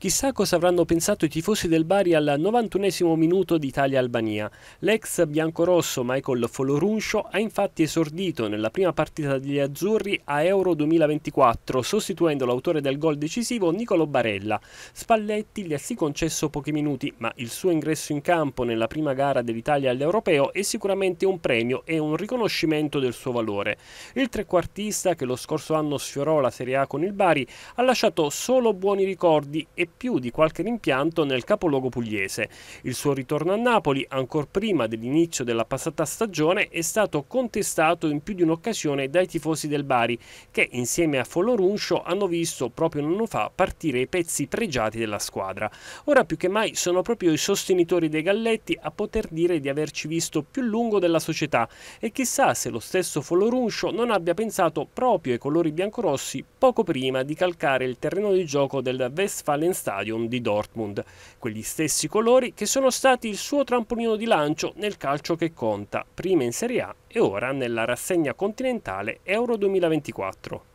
Chissà cosa avranno pensato i tifosi del Bari al 91 minuto ditalia albania L'ex biancorosso Michael Foloruncio ha infatti esordito nella prima partita degli azzurri a Euro 2024, sostituendo l'autore del gol decisivo Nicolo Barella. Spalletti gli ha sì concesso pochi minuti, ma il suo ingresso in campo nella prima gara dell'Italia all'Europeo è sicuramente un premio e un riconoscimento del suo valore. Il trequartista, che lo scorso anno sfiorò la Serie A con il Bari, ha lasciato solo buoni ricordi e più di qualche rimpianto nel capoluogo pugliese. Il suo ritorno a Napoli, ancor prima dell'inizio della passata stagione, è stato contestato in più di un'occasione dai tifosi del Bari, che insieme a Folloruncio hanno visto proprio un anno fa partire i pezzi pregiati della squadra. Ora più che mai sono proprio i sostenitori dei Galletti a poter dire di averci visto più lungo della società e chissà se lo stesso Folloruncio non abbia pensato proprio ai colori biancorossi poco prima di calcare il terreno di gioco del Westfalen Stadium di Dortmund, quegli stessi colori che sono stati il suo trampolino di lancio nel calcio che conta, prima in Serie A e ora nella rassegna continentale Euro 2024.